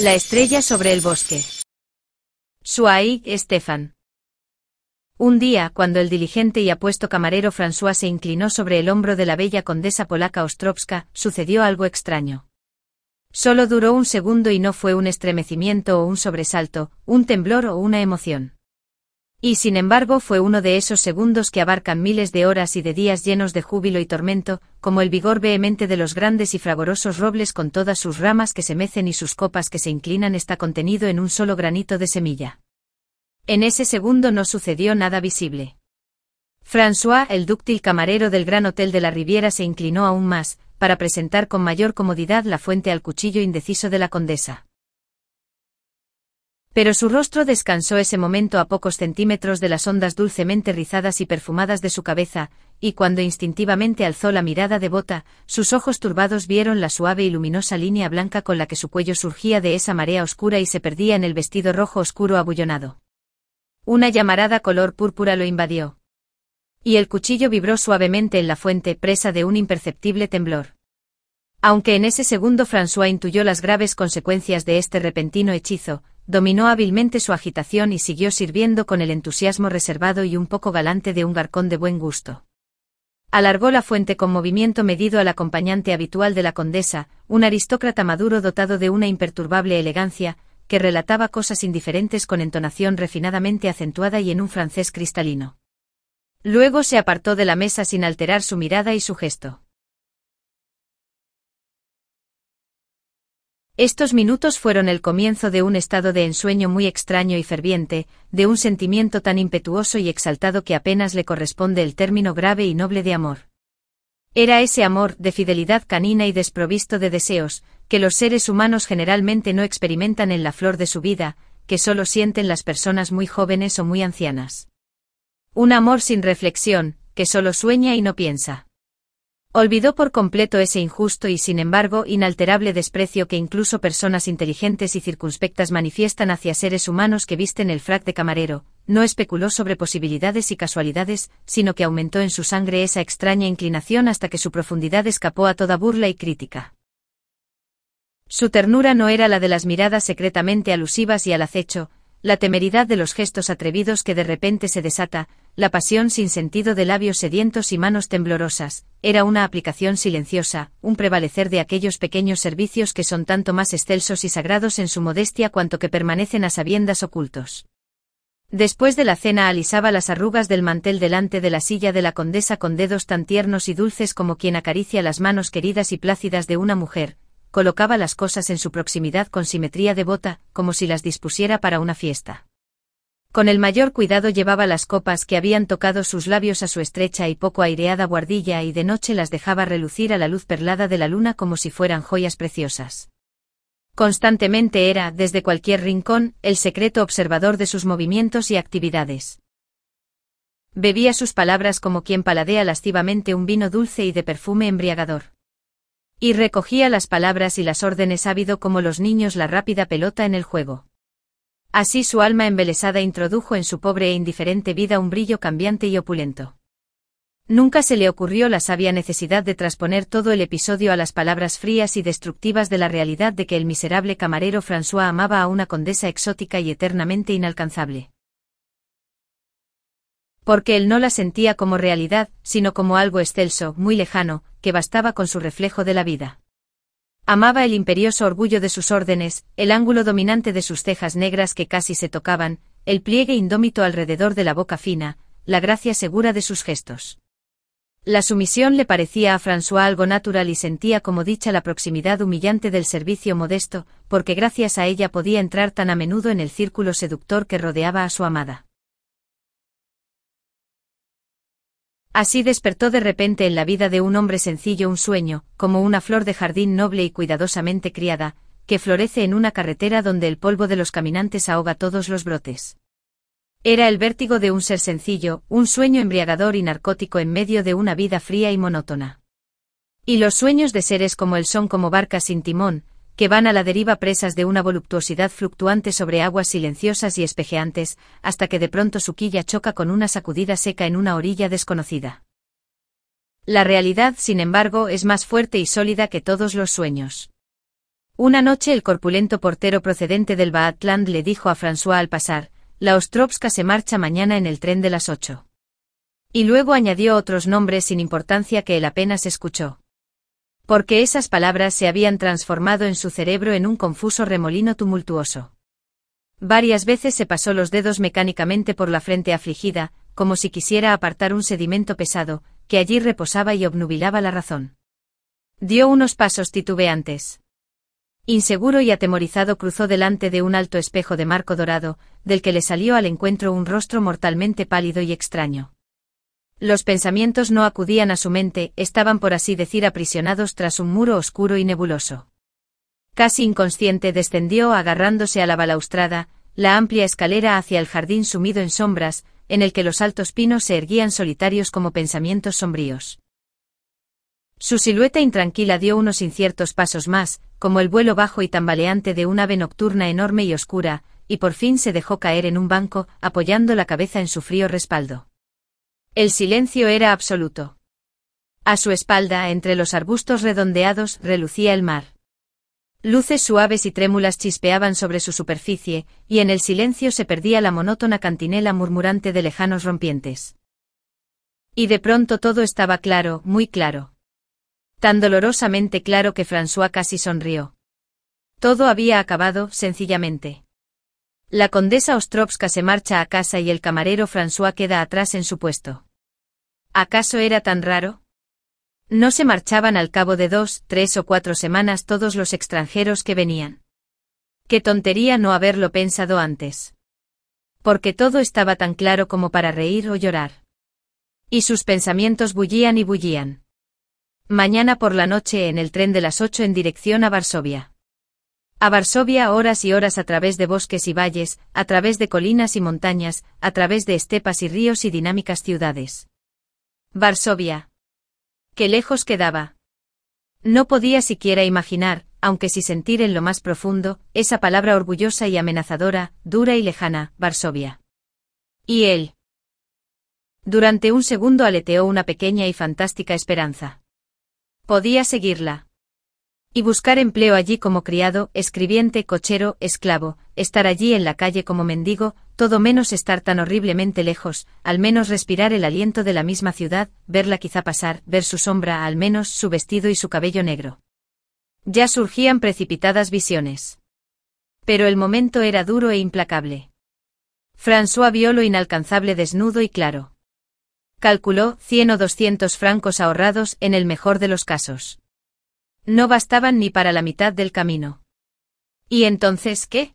La estrella sobre el bosque. Suai Estefan. Un día, cuando el diligente y apuesto camarero François se inclinó sobre el hombro de la bella condesa polaca Ostrovska, sucedió algo extraño. Solo duró un segundo y no fue un estremecimiento o un sobresalto, un temblor o una emoción. Y sin embargo fue uno de esos segundos que abarcan miles de horas y de días llenos de júbilo y tormento, como el vigor vehemente de los grandes y fragorosos robles con todas sus ramas que se mecen y sus copas que se inclinan está contenido en un solo granito de semilla. En ese segundo no sucedió nada visible. François, el dúctil camarero del Gran Hotel de la Riviera, se inclinó aún más, para presentar con mayor comodidad la fuente al cuchillo indeciso de la condesa. Pero su rostro descansó ese momento a pocos centímetros de las ondas dulcemente rizadas y perfumadas de su cabeza, y cuando instintivamente alzó la mirada devota, sus ojos turbados vieron la suave y luminosa línea blanca con la que su cuello surgía de esa marea oscura y se perdía en el vestido rojo oscuro abullonado. Una llamarada color púrpura lo invadió. Y el cuchillo vibró suavemente en la fuente, presa de un imperceptible temblor. Aunque en ese segundo François intuyó las graves consecuencias de este repentino hechizo, dominó hábilmente su agitación y siguió sirviendo con el entusiasmo reservado y un poco galante de un garcón de buen gusto. Alargó la fuente con movimiento medido al acompañante habitual de la condesa, un aristócrata maduro dotado de una imperturbable elegancia, que relataba cosas indiferentes con entonación refinadamente acentuada y en un francés cristalino. Luego se apartó de la mesa sin alterar su mirada y su gesto. Estos minutos fueron el comienzo de un estado de ensueño muy extraño y ferviente, de un sentimiento tan impetuoso y exaltado que apenas le corresponde el término grave y noble de amor. Era ese amor de fidelidad canina y desprovisto de deseos, que los seres humanos generalmente no experimentan en la flor de su vida, que solo sienten las personas muy jóvenes o muy ancianas. Un amor sin reflexión, que solo sueña y no piensa. Olvidó por completo ese injusto y sin embargo inalterable desprecio que incluso personas inteligentes y circunspectas manifiestan hacia seres humanos que visten el frac de camarero, no especuló sobre posibilidades y casualidades, sino que aumentó en su sangre esa extraña inclinación hasta que su profundidad escapó a toda burla y crítica. Su ternura no era la de las miradas secretamente alusivas y al acecho, la temeridad de los gestos atrevidos que de repente se desata, la pasión sin sentido de labios sedientos y manos temblorosas, era una aplicación silenciosa, un prevalecer de aquellos pequeños servicios que son tanto más excelsos y sagrados en su modestia cuanto que permanecen a sabiendas ocultos. Después de la cena alisaba las arrugas del mantel delante de la silla de la condesa con dedos tan tiernos y dulces como quien acaricia las manos queridas y plácidas de una mujer, colocaba las cosas en su proximidad con simetría devota, como si las dispusiera para una fiesta. Con el mayor cuidado llevaba las copas que habían tocado sus labios a su estrecha y poco aireada guardilla y de noche las dejaba relucir a la luz perlada de la luna como si fueran joyas preciosas. Constantemente era, desde cualquier rincón, el secreto observador de sus movimientos y actividades. Bebía sus palabras como quien paladea lascivamente un vino dulce y de perfume embriagador. Y recogía las palabras y las órdenes ávido como los niños la rápida pelota en el juego. Así su alma embelesada introdujo en su pobre e indiferente vida un brillo cambiante y opulento. Nunca se le ocurrió la sabia necesidad de trasponer todo el episodio a las palabras frías y destructivas de la realidad de que el miserable camarero François amaba a una condesa exótica y eternamente inalcanzable porque él no la sentía como realidad, sino como algo excelso, muy lejano, que bastaba con su reflejo de la vida. Amaba el imperioso orgullo de sus órdenes, el ángulo dominante de sus cejas negras que casi se tocaban, el pliegue indómito alrededor de la boca fina, la gracia segura de sus gestos. La sumisión le parecía a François algo natural y sentía como dicha la proximidad humillante del servicio modesto, porque gracias a ella podía entrar tan a menudo en el círculo seductor que rodeaba a su amada. Así despertó de repente en la vida de un hombre sencillo un sueño, como una flor de jardín noble y cuidadosamente criada, que florece en una carretera donde el polvo de los caminantes ahoga todos los brotes. Era el vértigo de un ser sencillo, un sueño embriagador y narcótico en medio de una vida fría y monótona. Y los sueños de seres como él son como barcas sin timón, que van a la deriva presas de una voluptuosidad fluctuante sobre aguas silenciosas y espejeantes, hasta que de pronto su quilla choca con una sacudida seca en una orilla desconocida. La realidad, sin embargo, es más fuerte y sólida que todos los sueños. Una noche el corpulento portero procedente del Baatland le dijo a François al pasar, la Ostrovska se marcha mañana en el tren de las ocho. Y luego añadió otros nombres sin importancia que él apenas escuchó porque esas palabras se habían transformado en su cerebro en un confuso remolino tumultuoso. Varias veces se pasó los dedos mecánicamente por la frente afligida, como si quisiera apartar un sedimento pesado, que allí reposaba y obnubilaba la razón. Dio unos pasos titubeantes. Inseguro y atemorizado cruzó delante de un alto espejo de marco dorado, del que le salió al encuentro un rostro mortalmente pálido y extraño. Los pensamientos no acudían a su mente, estaban por así decir aprisionados tras un muro oscuro y nebuloso. Casi inconsciente descendió agarrándose a la balaustrada, la amplia escalera hacia el jardín sumido en sombras, en el que los altos pinos se erguían solitarios como pensamientos sombríos. Su silueta intranquila dio unos inciertos pasos más, como el vuelo bajo y tambaleante de un ave nocturna enorme y oscura, y por fin se dejó caer en un banco, apoyando la cabeza en su frío respaldo. El silencio era absoluto. A su espalda, entre los arbustos redondeados, relucía el mar. Luces suaves y trémulas chispeaban sobre su superficie, y en el silencio se perdía la monótona cantinela murmurante de lejanos rompientes. Y de pronto todo estaba claro, muy claro. Tan dolorosamente claro que François casi sonrió. Todo había acabado, sencillamente. La condesa Ostrovska se marcha a casa y el camarero François queda atrás en su puesto. ¿Acaso era tan raro? No se marchaban al cabo de dos, tres o cuatro semanas todos los extranjeros que venían. Qué tontería no haberlo pensado antes. Porque todo estaba tan claro como para reír o llorar. Y sus pensamientos bullían y bullían. Mañana por la noche en el tren de las ocho en dirección a Varsovia. A Varsovia horas y horas a través de bosques y valles, a través de colinas y montañas, a través de estepas y ríos y dinámicas ciudades. Varsovia. Qué lejos quedaba. No podía siquiera imaginar, aunque sí sentir en lo más profundo, esa palabra orgullosa y amenazadora, dura y lejana, Varsovia. Y él. Durante un segundo aleteó una pequeña y fantástica esperanza. Podía seguirla y buscar empleo allí como criado, escribiente, cochero, esclavo, estar allí en la calle como mendigo, todo menos estar tan horriblemente lejos, al menos respirar el aliento de la misma ciudad, verla quizá pasar, ver su sombra, al menos su vestido y su cabello negro. Ya surgían precipitadas visiones. Pero el momento era duro e implacable. François vio lo inalcanzable desnudo y claro. Calculó 100 o 200 francos ahorrados en el mejor de los casos. No bastaban ni para la mitad del camino. ¿Y entonces qué?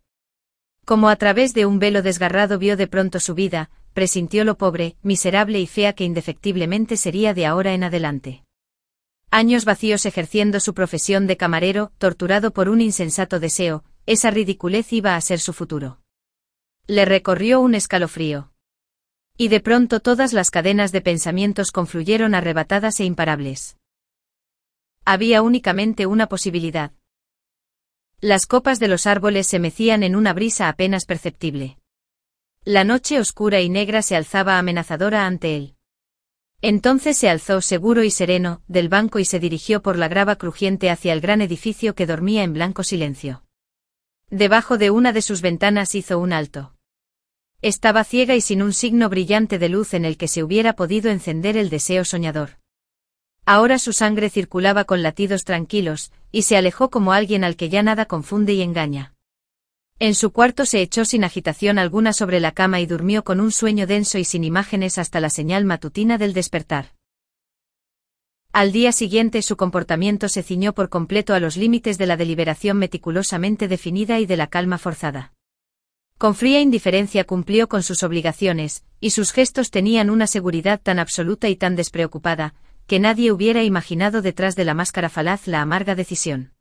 Como a través de un velo desgarrado vio de pronto su vida, presintió lo pobre, miserable y fea que indefectiblemente sería de ahora en adelante. Años vacíos ejerciendo su profesión de camarero, torturado por un insensato deseo, esa ridiculez iba a ser su futuro. Le recorrió un escalofrío. Y de pronto todas las cadenas de pensamientos confluyeron arrebatadas e imparables. Había únicamente una posibilidad. Las copas de los árboles se mecían en una brisa apenas perceptible. La noche oscura y negra se alzaba amenazadora ante él. Entonces se alzó seguro y sereno del banco y se dirigió por la grava crujiente hacia el gran edificio que dormía en blanco silencio. Debajo de una de sus ventanas hizo un alto. Estaba ciega y sin un signo brillante de luz en el que se hubiera podido encender el deseo soñador. Ahora su sangre circulaba con latidos tranquilos, y se alejó como alguien al que ya nada confunde y engaña. En su cuarto se echó sin agitación alguna sobre la cama y durmió con un sueño denso y sin imágenes hasta la señal matutina del despertar. Al día siguiente su comportamiento se ciñó por completo a los límites de la deliberación meticulosamente definida y de la calma forzada. Con fría indiferencia cumplió con sus obligaciones, y sus gestos tenían una seguridad tan absoluta y tan despreocupada, que nadie hubiera imaginado detrás de la máscara falaz la amarga decisión.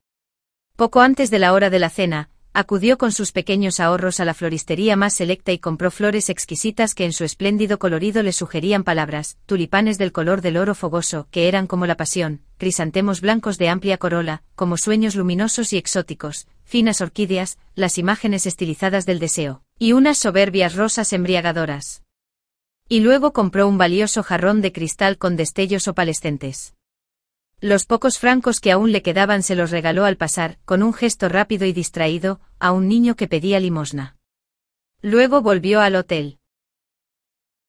Poco antes de la hora de la cena, acudió con sus pequeños ahorros a la floristería más selecta y compró flores exquisitas que en su espléndido colorido le sugerían palabras, tulipanes del color del oro fogoso, que eran como la pasión, crisantemos blancos de amplia corola, como sueños luminosos y exóticos, finas orquídeas, las imágenes estilizadas del deseo, y unas soberbias rosas embriagadoras y luego compró un valioso jarrón de cristal con destellos opalescentes. Los pocos francos que aún le quedaban se los regaló al pasar, con un gesto rápido y distraído, a un niño que pedía limosna. Luego volvió al hotel.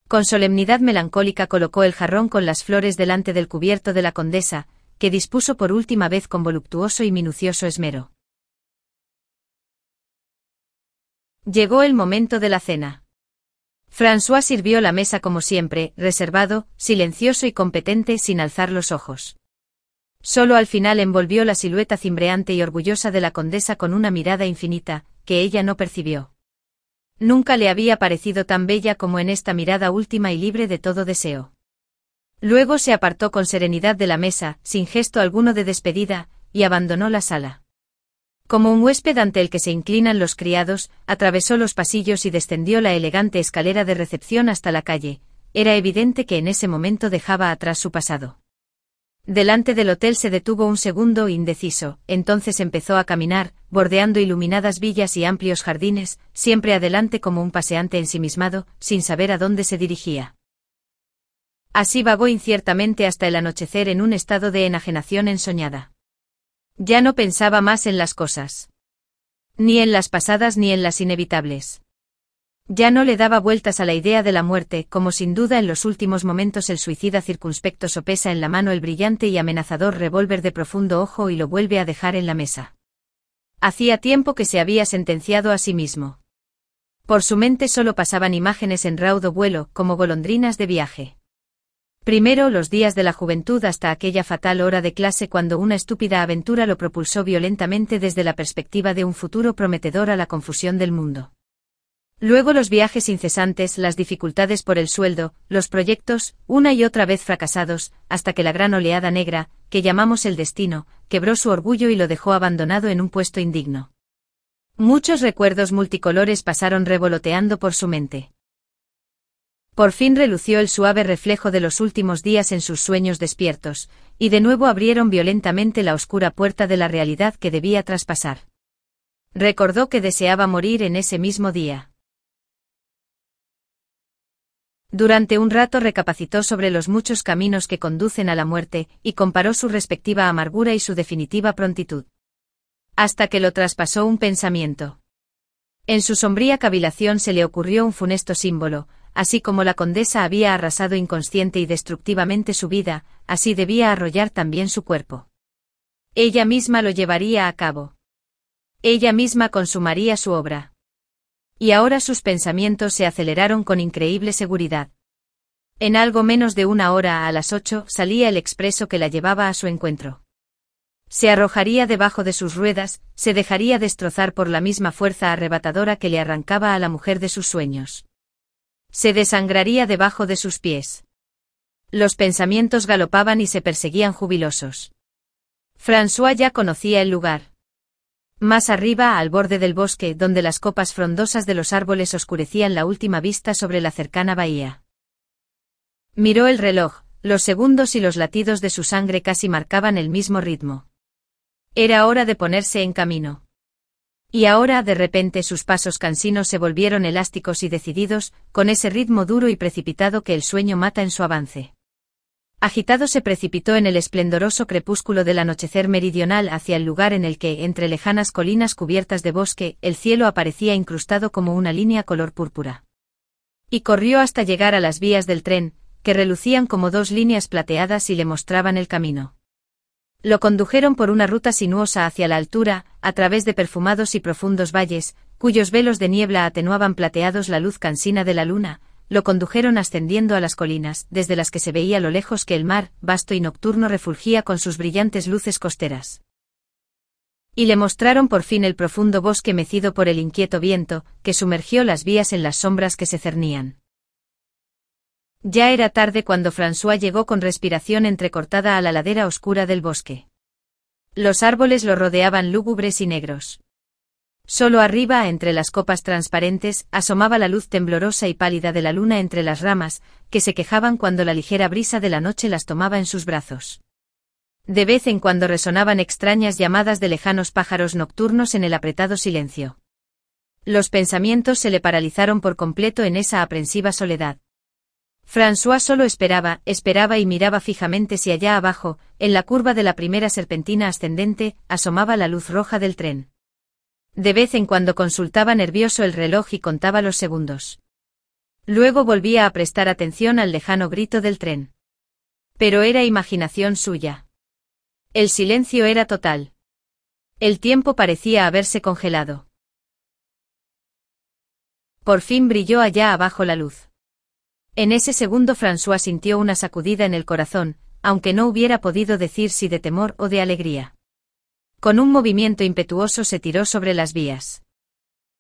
Con solemnidad melancólica colocó el jarrón con las flores delante del cubierto de la condesa, que dispuso por última vez con voluptuoso y minucioso esmero. Llegó el momento de la cena. François sirvió la mesa como siempre, reservado, silencioso y competente sin alzar los ojos. Solo al final envolvió la silueta cimbreante y orgullosa de la condesa con una mirada infinita, que ella no percibió. Nunca le había parecido tan bella como en esta mirada última y libre de todo deseo. Luego se apartó con serenidad de la mesa, sin gesto alguno de despedida, y abandonó la sala. Como un huésped ante el que se inclinan los criados, atravesó los pasillos y descendió la elegante escalera de recepción hasta la calle. Era evidente que en ese momento dejaba atrás su pasado. Delante del hotel se detuvo un segundo indeciso, entonces empezó a caminar, bordeando iluminadas villas y amplios jardines, siempre adelante como un paseante ensimismado, sin saber a dónde se dirigía. Así vagó inciertamente hasta el anochecer en un estado de enajenación ensoñada. Ya no pensaba más en las cosas. Ni en las pasadas ni en las inevitables. Ya no le daba vueltas a la idea de la muerte, como sin duda en los últimos momentos el suicida circunspecto sopesa en la mano el brillante y amenazador revólver de profundo ojo y lo vuelve a dejar en la mesa. Hacía tiempo que se había sentenciado a sí mismo. Por su mente solo pasaban imágenes en raudo vuelo, como golondrinas de viaje. Primero los días de la juventud hasta aquella fatal hora de clase cuando una estúpida aventura lo propulsó violentamente desde la perspectiva de un futuro prometedor a la confusión del mundo. Luego los viajes incesantes, las dificultades por el sueldo, los proyectos, una y otra vez fracasados, hasta que la gran oleada negra, que llamamos el destino, quebró su orgullo y lo dejó abandonado en un puesto indigno. Muchos recuerdos multicolores pasaron revoloteando por su mente. Por fin relució el suave reflejo de los últimos días en sus sueños despiertos, y de nuevo abrieron violentamente la oscura puerta de la realidad que debía traspasar. Recordó que deseaba morir en ese mismo día. Durante un rato recapacitó sobre los muchos caminos que conducen a la muerte, y comparó su respectiva amargura y su definitiva prontitud. Hasta que lo traspasó un pensamiento. En su sombría cavilación se le ocurrió un funesto símbolo, así como la condesa había arrasado inconsciente y destructivamente su vida, así debía arrollar también su cuerpo. Ella misma lo llevaría a cabo. Ella misma consumaría su obra. Y ahora sus pensamientos se aceleraron con increíble seguridad. En algo menos de una hora a las ocho salía el expreso que la llevaba a su encuentro. Se arrojaría debajo de sus ruedas, se dejaría destrozar por la misma fuerza arrebatadora que le arrancaba a la mujer de sus sueños. Se desangraría debajo de sus pies. Los pensamientos galopaban y se perseguían jubilosos. François ya conocía el lugar. Más arriba, al borde del bosque, donde las copas frondosas de los árboles oscurecían la última vista sobre la cercana bahía. Miró el reloj, los segundos y los latidos de su sangre casi marcaban el mismo ritmo. Era hora de ponerse en camino. Y ahora de repente sus pasos cansinos se volvieron elásticos y decididos, con ese ritmo duro y precipitado que el sueño mata en su avance. Agitado se precipitó en el esplendoroso crepúsculo del anochecer meridional hacia el lugar en el que, entre lejanas colinas cubiertas de bosque, el cielo aparecía incrustado como una línea color púrpura. Y corrió hasta llegar a las vías del tren, que relucían como dos líneas plateadas y le mostraban el camino. Lo condujeron por una ruta sinuosa hacia la altura, a través de perfumados y profundos valles, cuyos velos de niebla atenuaban plateados la luz cansina de la luna, lo condujeron ascendiendo a las colinas, desde las que se veía lo lejos que el mar, vasto y nocturno, refulgía con sus brillantes luces costeras. Y le mostraron por fin el profundo bosque mecido por el inquieto viento, que sumergió las vías en las sombras que se cernían. Ya era tarde cuando François llegó con respiración entrecortada a la ladera oscura del bosque. Los árboles lo rodeaban lúgubres y negros. Solo arriba, entre las copas transparentes, asomaba la luz temblorosa y pálida de la luna entre las ramas, que se quejaban cuando la ligera brisa de la noche las tomaba en sus brazos. De vez en cuando resonaban extrañas llamadas de lejanos pájaros nocturnos en el apretado silencio. Los pensamientos se le paralizaron por completo en esa aprensiva soledad. François solo esperaba, esperaba y miraba fijamente si allá abajo, en la curva de la primera serpentina ascendente, asomaba la luz roja del tren. De vez en cuando consultaba nervioso el reloj y contaba los segundos. Luego volvía a prestar atención al lejano grito del tren. Pero era imaginación suya. El silencio era total. El tiempo parecía haberse congelado. Por fin brilló allá abajo la luz. En ese segundo François sintió una sacudida en el corazón, aunque no hubiera podido decir si de temor o de alegría. Con un movimiento impetuoso se tiró sobre las vías.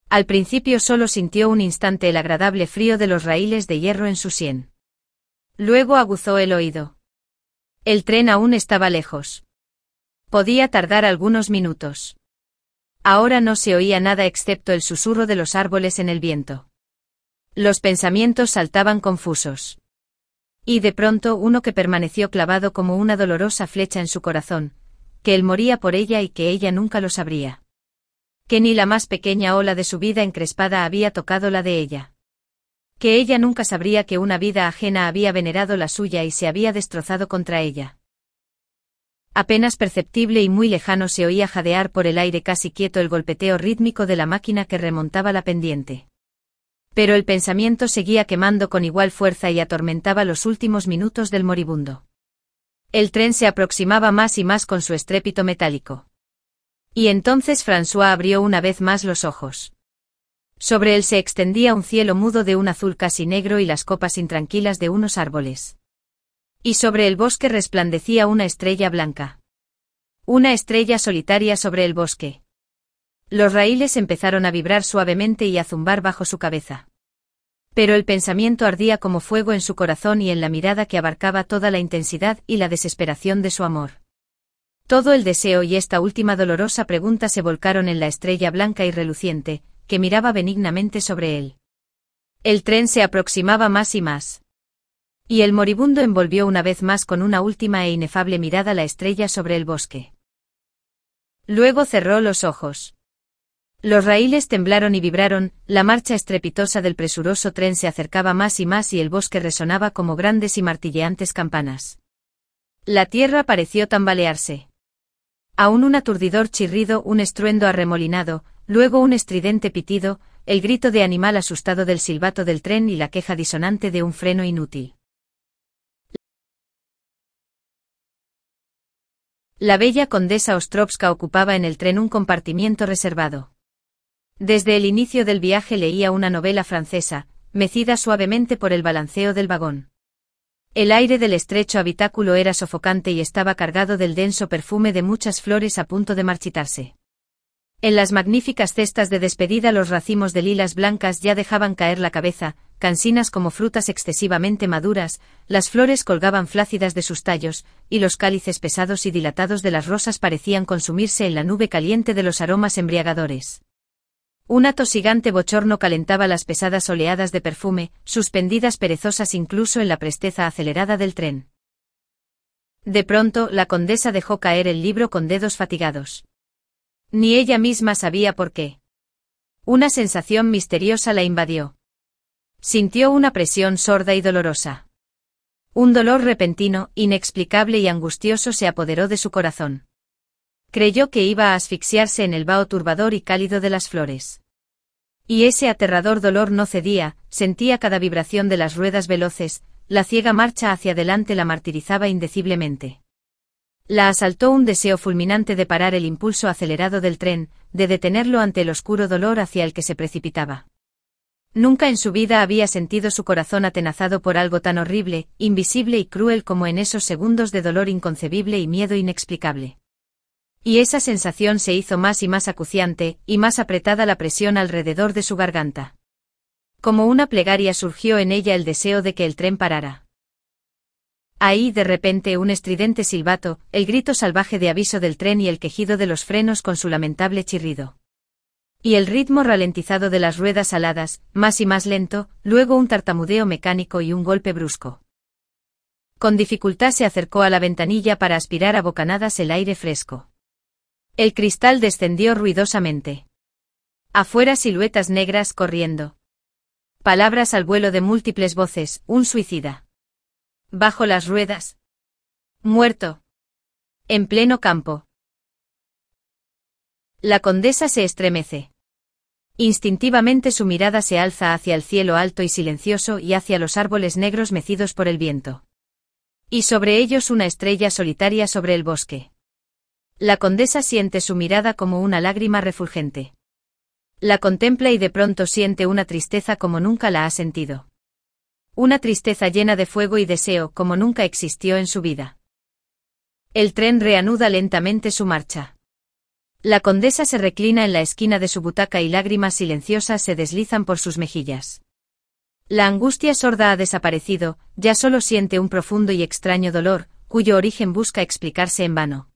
Al principio solo sintió un instante el agradable frío de los raíles de hierro en su sien. Luego aguzó el oído. El tren aún estaba lejos. Podía tardar algunos minutos. Ahora no se oía nada excepto el susurro de los árboles en el viento. Los pensamientos saltaban confusos. Y de pronto uno que permaneció clavado como una dolorosa flecha en su corazón, que él moría por ella y que ella nunca lo sabría. Que ni la más pequeña ola de su vida encrespada había tocado la de ella. Que ella nunca sabría que una vida ajena había venerado la suya y se había destrozado contra ella. Apenas perceptible y muy lejano se oía jadear por el aire casi quieto el golpeteo rítmico de la máquina que remontaba la pendiente. Pero el pensamiento seguía quemando con igual fuerza y atormentaba los últimos minutos del moribundo. El tren se aproximaba más y más con su estrépito metálico. Y entonces François abrió una vez más los ojos. Sobre él se extendía un cielo mudo de un azul casi negro y las copas intranquilas de unos árboles. Y sobre el bosque resplandecía una estrella blanca. Una estrella solitaria sobre el bosque. Los raíles empezaron a vibrar suavemente y a zumbar bajo su cabeza. Pero el pensamiento ardía como fuego en su corazón y en la mirada que abarcaba toda la intensidad y la desesperación de su amor. Todo el deseo y esta última dolorosa pregunta se volcaron en la estrella blanca y reluciente, que miraba benignamente sobre él. El tren se aproximaba más y más. Y el moribundo envolvió una vez más con una última e inefable mirada la estrella sobre el bosque. Luego cerró los ojos. Los raíles temblaron y vibraron, la marcha estrepitosa del presuroso tren se acercaba más y más y el bosque resonaba como grandes y martilleantes campanas. La tierra pareció tambalearse. Aún un aturdidor chirrido, un estruendo arremolinado, luego un estridente pitido, el grito de animal asustado del silbato del tren y la queja disonante de un freno inútil. La bella condesa Ostrovska ocupaba en el tren un compartimiento reservado. Desde el inicio del viaje leía una novela francesa, mecida suavemente por el balanceo del vagón. El aire del estrecho habitáculo era sofocante y estaba cargado del denso perfume de muchas flores a punto de marchitarse. En las magníficas cestas de despedida los racimos de lilas blancas ya dejaban caer la cabeza, cansinas como frutas excesivamente maduras, las flores colgaban flácidas de sus tallos, y los cálices pesados y dilatados de las rosas parecían consumirse en la nube caliente de los aromas embriagadores. Un atosigante bochorno calentaba las pesadas oleadas de perfume, suspendidas perezosas incluso en la presteza acelerada del tren. De pronto, la condesa dejó caer el libro con dedos fatigados. Ni ella misma sabía por qué. Una sensación misteriosa la invadió. Sintió una presión sorda y dolorosa. Un dolor repentino, inexplicable y angustioso se apoderó de su corazón creyó que iba a asfixiarse en el vaho turbador y cálido de las flores. Y ese aterrador dolor no cedía, sentía cada vibración de las ruedas veloces, la ciega marcha hacia adelante la martirizaba indeciblemente. La asaltó un deseo fulminante de parar el impulso acelerado del tren, de detenerlo ante el oscuro dolor hacia el que se precipitaba. Nunca en su vida había sentido su corazón atenazado por algo tan horrible, invisible y cruel como en esos segundos de dolor inconcebible y miedo inexplicable y esa sensación se hizo más y más acuciante, y más apretada la presión alrededor de su garganta. Como una plegaria surgió en ella el deseo de que el tren parara. Ahí de repente un estridente silbato, el grito salvaje de aviso del tren y el quejido de los frenos con su lamentable chirrido. Y el ritmo ralentizado de las ruedas aladas, más y más lento, luego un tartamudeo mecánico y un golpe brusco. Con dificultad se acercó a la ventanilla para aspirar a bocanadas el aire fresco. El cristal descendió ruidosamente. Afuera siluetas negras corriendo. Palabras al vuelo de múltiples voces, un suicida. Bajo las ruedas. Muerto. En pleno campo. La condesa se estremece. Instintivamente su mirada se alza hacia el cielo alto y silencioso y hacia los árboles negros mecidos por el viento. Y sobre ellos una estrella solitaria sobre el bosque. La condesa siente su mirada como una lágrima refulgente. La contempla y de pronto siente una tristeza como nunca la ha sentido. Una tristeza llena de fuego y deseo como nunca existió en su vida. El tren reanuda lentamente su marcha. La condesa se reclina en la esquina de su butaca y lágrimas silenciosas se deslizan por sus mejillas. La angustia sorda ha desaparecido, ya solo siente un profundo y extraño dolor, cuyo origen busca explicarse en vano.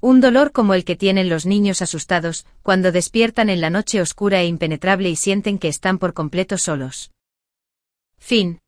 Un dolor como el que tienen los niños asustados, cuando despiertan en la noche oscura e impenetrable y sienten que están por completo solos. Fin.